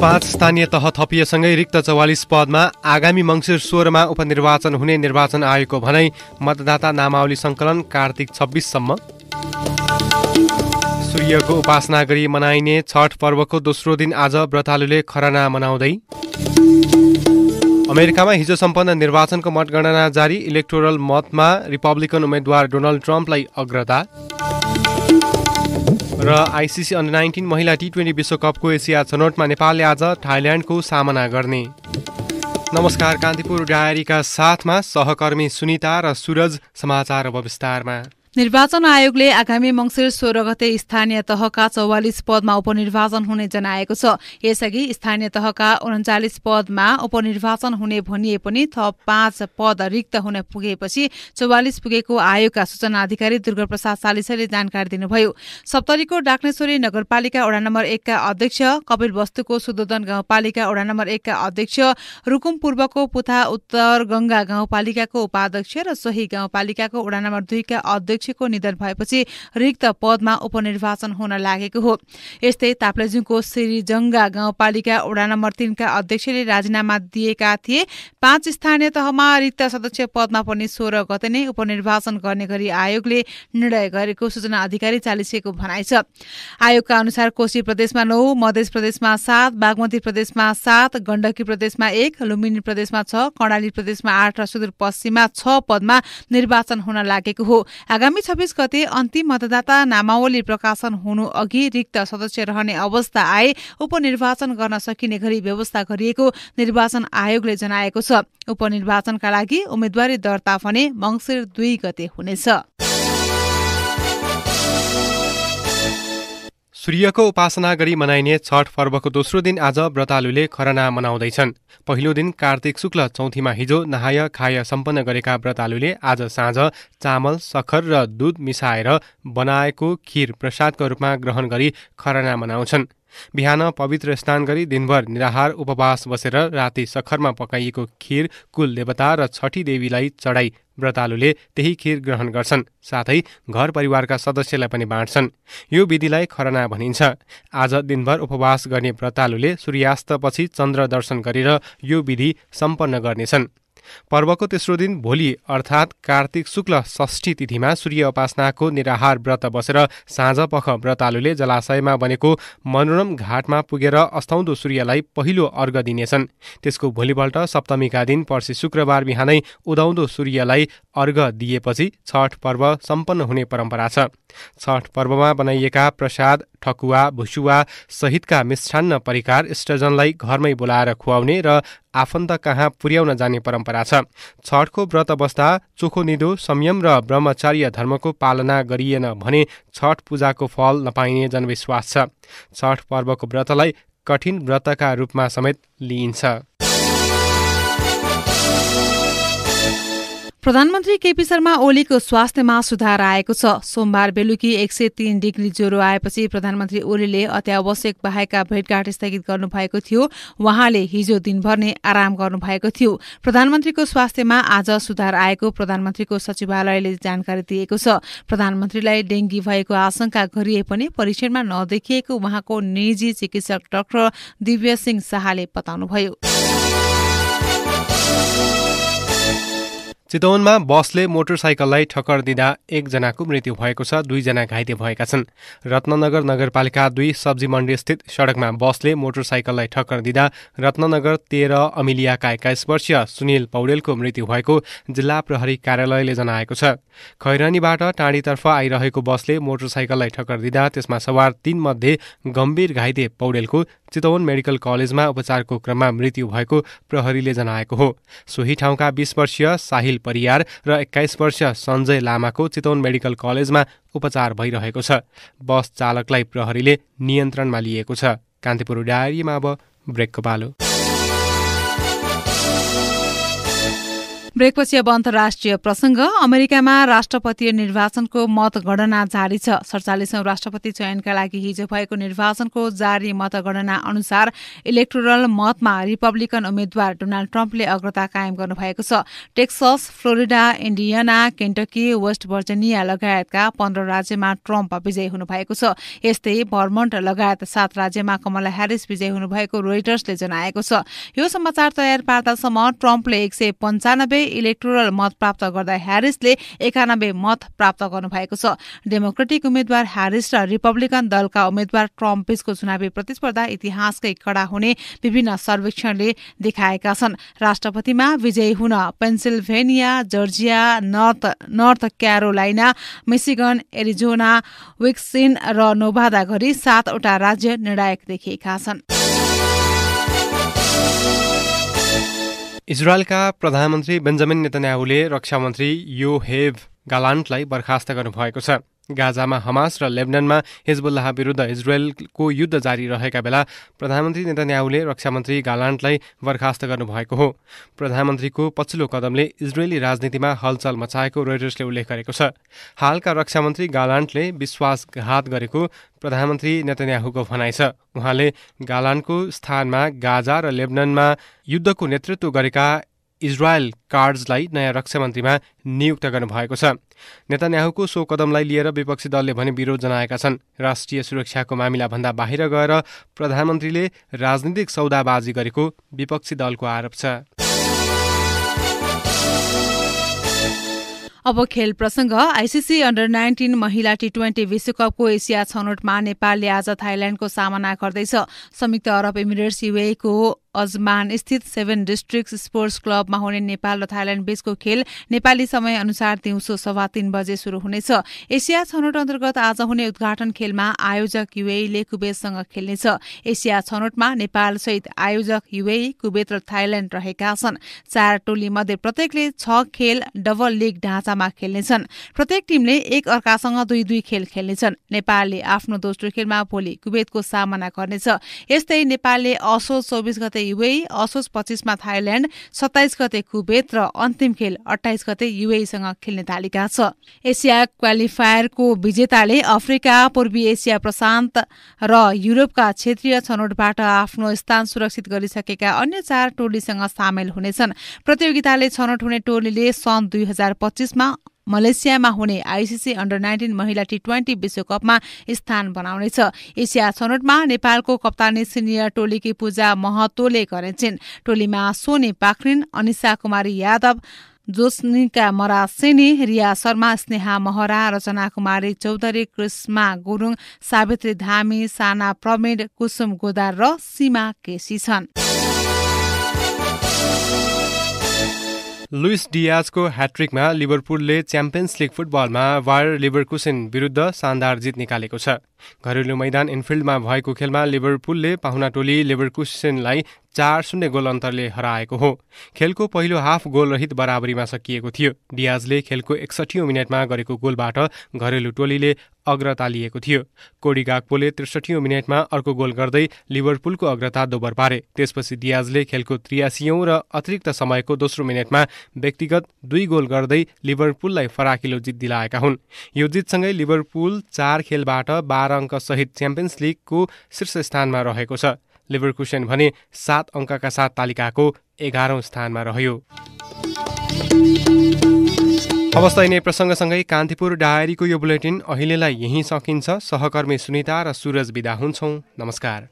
पाँच स्थानीय तह थपिएसँगै रिक्त चौवालिस पदमा आगामी मङ्सिर सोह्रमा उपनिर्वाचन हुने निर्वाचन आयोगको भनाई मतदाता नामावली सङ्कलन कार्तिक छब्बिससम्म सूर्यको उपासना गरी मनाइने छठ पर्वको दोस्रो दिन आज व्रतालुले खरना मनाउँदै अमेरिकामा हिजो सम्पन्न निर्वाचनको मतगणना जारी इलेक्टोरल मतमा रिपब्लिकन उम्मेद्वार डोनाल्ड ट्रम्पलाई अग्रता र आइसिसी अन्डर नाइन्टिन महिला टी ट्वेन्टी विश्वकपको एसिया छनौटमा नेपालले आज थाइल्यान्डको सामना गर्ने नमस्कार कान्तिपुर डायरीका साथमा सहकर्मी सुनिता र सुरज समाचार अब विस्तारमा निर्वाचन आयोगले आगामी मंगिर सोह्र गते स्थानीय तहका चौवालिस पदमा उपनिर्वाचन हुने जनाएको छ यसअघि स्थानीय तहका उन्चालिस पदमा उपनिर्वाचन हुने भनिए पनि थप पाँच पद रिक्त हुन पुगेपछि चौवालिस पुगेको आयोगका सूचना अधिकारी दुर्गा प्रसाद सालिसाले जानकारी दिनुभयो सप्तरीको डाक्नेश्वरी नगरपालिका वडा नम्बर एकका अध्यक्ष कपिल वस्तुको सुदोदन गाउँपालिका वडा नम्बर एकका अध्यक्ष रुकुम पूर्वको पुथा उत्तर गंगा गाउँपालिकाको उपाध्यक्ष र सोही गाउँपालिकाको वडा नम्बर दुईका अध्यक्ष अध्यक्षको निधन भएपछि रिक्त पदमा उपनिर्वाचन हुन लागेको हो यस्तै ताप्लेजुङको श्रीजङ्गा गाउँपालिका वडा नम्बर तीनका अध्यक्षले राजीनामा दिएका थिए पाँच स्थानीय तहमा रिक्त सदस्य पदमा पनि सोह्र गते नै उपनिर्वाचन गर्ने गरी आयोगले निर्णय गरेको सूचना अधिकारी चालिसेको भनाइ छ आयोगका अनुसार कोशी प्रदेशमा नौ मधेस प्रदेशमा सात बागमती प्रदेशमा सात गण्डकी प्रदेशमा एक लुम्बिनी प्रदेशमा छ कर्णाली प्रदेशमा आठ र सुदूरपश्चिममा छ पदमा निर्वाचन हुन लागेको हो आगामी आगामी गते अन्तिम मतदाता नामावली प्रकाशन हुनु अघि रिक्त सदस्य रहने अवस्था आए उपनिर्वाचन गर्न सकिने गरी व्यवस्था गरिएको निर्वाचन आयोगले जनाएको छ उपनिर्वाचनका लागि उम्मेद्वारी दर्ता भने मङ्सिर दुई गते हुनेछ सूर्यको उपासना गरी मनाइने छठ पर्वको दोस्रो दिन आज व्रतालुले खरना मनाउँदैछन् पहिलो दिन कार्तिक शुक्ल चौथीमा हिजो नहाय खाय सम्पन्न गरेका व्रतालुले आज साँझ चामल सखर र दुध मिसाएर बनाएको खिर प्रसादको रूपमा ग्रहण गरी खरना मनाउँछन् बिहान पवित्र स्नान गरी दिनभर निराहार उपवास बसेर राति सखरमा पकाइएको खिर कुल देवता र छठी देवीलाई चढाई व्रतालुले त्यही खिर ग्रहण गर्छन् साथै घर परिवारका सदस्यलाई पनि बाँड्छन् यो विधिलाई खरना भनिन्छ आज दिनभर उपवास गर्ने व्रतालुले सूर्यास्तपछि चन्द्र दर्शन गरेर यो विधि सम्पन्न गर्नेछन् पर्वको तेस्रो दिन भोलि अर्थात् कार्तिक शुक्ल षष्ठी तिथिमा सूर्य उपासनाको निराहार व्रत बसेर साँझपख व्रतालुले जलाशयमा बनेको मनोरम घाटमा पुगेर अस्ताउँदो सूर्यलाई पहिलो अर्घ दिनेछन् त्यसको भोलिपल्ट सप्तमीका दिन पर्सि शुक्रबार बिहानै उदाउँदो सूर्यलाई अर्घ दिएपछि छठ पर्व सम्पन्न हुने परम्परा छ छठ पर्वमा बनाइएका प्रसाद ठकुवा भुसुवा सहितका मिष्ठान्न परिकार स्टजनलाई घरमै बोलाएर खुवाउने र आफन्त कहाँ पुर्याउन जाने परम्परा छ छठको व्रत बस्दा चोखो निदो संयम र ब्रह्मचार्य धर्मको पालना गरिएन भने छठ पूजाको फल नपाइने जनविश्वास छ छठ पर्वको व्रतलाई कठिन व्रतका रूपमा समेत लिइन्छ प्रधानमन्त्री केपी शर्मा ओलीको स्वास्थ्यमा सुधार आएको छ सोमबार बेलुकी एक सय तीन डिग्री ज्वरो आएपछि प्रधानमन्त्री ओलीले अत्यावश्यक बाहेकका भेटघाट स्थगित गर्नुभएको थियो उहाँले हिजो दिनभर नै आराम गर्नुभएको थियो प्रधानमन्त्रीको स्वास्थ्यमा आज सुधार आएको प्रधानमन्त्रीको सचिवालयले जानकारी दिएको छ प्रधानमन्त्रीलाई डेंगी भएको आशंका गरिए पनि परीक्षणमा नदेखिएको उहाँको निजी चिकित्सक डाक्टर दिव्य सिंह शाहले बताउनुभयो चितवनमा बसले मोटरसाइकललाई ठक्कर दिँदा एकजनाको मृत्यु भएको छ दुईजना घाइते भएका छन् रत्ननगर नगरपालिका दुई सब्जी मण्डीस्थित सडकमा बसले मोटरसाइकललाई ठक्कर दिँदा रत्ननगर तेह्र अमिलियाका एक्काइस वर्षीय सुनिल पौडेलको मृत्यु भएको जिल्ला प्रहरी कार्यालयले जनाएको छ खैरानीबाट टाँडीतर्फ आइरहेको बसले मोटरसाइकललाई ठक्कर दिँदा त्यसमा सवार तीनमध्ये गम्भीर घाइते पौडेलको चितवन मेडिकल कलेजमा उपचारको क्रममा मृत्यु भएको प्रहरीले जनाएको हो सोही ठाउँका बिस वर्षीय साहिल परियार र एक्काइस वर्षीय सञ्जय लामाको चितवन मेडिकल कलेजमा उपचार भइरहेको छ बस चालकलाई प्रहरीले नियन्त्रणमा लिएको छ कान्तिपुर डायरीमा अब ब्रेकको पालो ब्रेकपछि अब अन्तर्राष्ट्रिय प्रसंग अमेरिकामा राष्ट्रपति निर्वाचनको मतगणना जारी छ सडचालिसौं राष्ट्रपति चयनका लागि हिजो भएको निर्वाचनको जारी मतगणना अनुसार इलेक्ट्रोरल मतमा रिपब्लिकन उम्मेद्वार डोनाल्ड ट्रम्पले अग्रता कायम गर्नुभएको छ Texas Florida Indiana Kentucky West Virginia लगायतका पन्ध्र राज्यमा ट्रम्प विजयी हुनुभएको छ यस्तै भर्मन्ट लगायत सात राज्यमा कमला ह्यारिस विजयी हुनुभएको रोइटर्सले जनाएको छ यो समाचार तयार पार्दासम्म ट्रम्पले एक सय पन्चानब्बे इलेक्ट्रोरल मत प्राप्त गर्दा ह्यारिसले एकानब्बे मत प्राप्त गर्नुभएको छ डेमोक्रेटिक उम्मेद्वार ह्यारिस र रिपब्लिकन दलका उम्मेद्वार ट्रम्प बीचको चुनावी प्रतिस्पर्धा इतिहासकै कडा हुने विभिन्न सर्वेक्षणले देखाएका छन् राष्ट्रपतिमा विजयी हुन Pennsylvania Georgia North North Carolina Michigan Arizona Wisconsin र नोभादा घरी सातवटा राज्य निर्णायक देखिएका छन् इजरायलका प्रधानमन्त्री बेन्जामिन नेतन्याहुले रक्षा मन्त्री यो गालान्टलाई बर्खास्त गर्नुभएको छ गाजामा हमास र लेबननमा हिजबुल्लाह विरुद्ध इजरायलको युद्ध जारी रहेका बेला प्रधानमन्त्री नेतन्याहुले रक्षा मन्त्री गालान्टलाई बर्खास्त गर्नुभएको हो प्रधानमन्त्रीको पछिल्लो कदमले इजरायली राजनीतिमा हलचल मचाएको रोयटर्सले उल्लेख गरेको छ हालका रक्षा मन्त्री गालान्टले विश्वासघात गरेको प्रधानमन्त्री नेतन्याहुको भनाइ छ उहाँले गालान्टको स्थानमा गाजा र लेबननमा युद्धको नेतृत्व गरेका इजरायल कार्ड्सलाई नयाँ रक्षा मन्त्रीमा नियुक्त गर्नुभएको छ नेतान्याहुको सो कदमलाई लिएर विपक्षी दलले भने विरोध जनाएका छन् राष्ट्रिय सुरक्षाको मामिलाभन्दा बाहिर गएर प्रधानमन्त्रीले राजनीतिक सौदाबाजी गरेको विपक्षी दलको आरोप छ अब खेल प्रसंग आइसिसी अन्डर नाइन्टिन महिला टी ट्वेन्टी विश्वकपको एसिया छनौटमा नेपालले आज थाइल्याण्डको सामना गर्दैछ संयुक्त अरब इमिरेट्स युएको अजमान स्थित सेभेन डिस्ट्रिक्ट स्पोर्ट्स क्लबमा हुने नेपाल र थाइल्याण्ड बीचको खेल नेपाली समय अनुसार दिउँसो सभा तीन बजे शुरू हुनेछ एसिया छनौट अन्तर्गत आज हुने उद्घाटन खेलमा आयोजक युएले कुवेतसँग खेल्नेछ एसिया छनौटमा सहित आयोजक युए कुवेत र थाइल्याण्ड रहेका छन् चार टोली मध्ये प्रत्येकले छ खेल डबल लिग ढाँचामा खेल्नेछन् प्रत्येक टिमले एक अर्कासँग दुई दुई खेल खेल्नेछन् नेपालले आफ्नो दोस्रो खेलमा भोलि कुवेतको सामना गर्नेछ यस्तै नेपालले असोज चौबिस गते युए असोज पच्चिसमा थाइल्याण्ड सत्ताइस गते कुवेत र अन्तिम खेल अठाइस गते युएसँग खेल्ने तालिका छ एसिया क्वालिफायरको विजेताले अफ्रिका पूर्वी एसिया प्रशान्त र युरोपका क्षेत्रीय छनौटबाट आफ्नो स्थान सुरक्षित गरिसकेका अन्य चार टोलीसँग सामेल हुनेछन् प्रतियोगिताले छनौट हुने टोलीले सन् दुई हजार पच्चिसमा मलेसियामा हुने आइसिसी अन्डर नाइन्टिन महिला टी ट्वेन्टी विश्वकपमा स्थान बनाउनेछ एसिया छनौटमा नेपालको कप्तानी सिनियर टोलीकी पूजा महतोले गरेछिन् टोलीमा सोनी पाखरिन अनिसा कुमारी यादव जोस्निका मरा सेनी रिया शर्मा स्नेहा महरा रचना कुमारी चौधरी कृष्मा गुरुङ सावित्री धामी साना प्रमिड कुसुम गोदार र सीमा केसी छन् लुइस डियाजको ह्याट्रिकमा लिभरपुलले च्याम्पियन्स लिग फुटबलमा वायर लिभरकुसेन विरुद्ध शानदार जित निकालेको छ घरेलु मैदान इन्फिल्डमा भएको खेलमा लिभरपुलले पाहुना टोली लिभरकुसेनलाई चार शून्य गोल अन्तरले हराएको हो खेलको पहिलो हाफ गोलरहित बराबरीमा सकिएको थियो डियाजले खेलको एकसठी मिनटमा गरेको गोलबाट घरेलु टोलीले अग्रता लिएको थियो कोडी गाग्पोले त्रिसठीौँ मिनटमा अर्को गोल गर्दै लिभरपुलको अग्रता दोबर पारे त्यसपछि दियाजले खेलको त्रियासीौँ र अतिरिक्त समयको दोस्रो मिनटमा व्यक्तिगत दुई गोल गर्दै लिभरपुललाई फराकिलो जित दिलाएका हुन् यो जितसँगै लिभरपुल चार खेलबाट बाह्र अङ्कसहित च्याम्पियन्स लिगको शीर्ष स्थानमा रहेको छ लिभरकुसेन भने सात अङ्कका साथ तालिकाको एघारौँ स्थानमा रह्यो अवस्था यिनै प्रसङ्गसँगै कान्तिपुर डायरीको यो बुलेटिन अहिलेलाई यहीँ सकिन्छ सहकर्मी सुनिता र सुरज विदा हुन्छौँ नमस्कार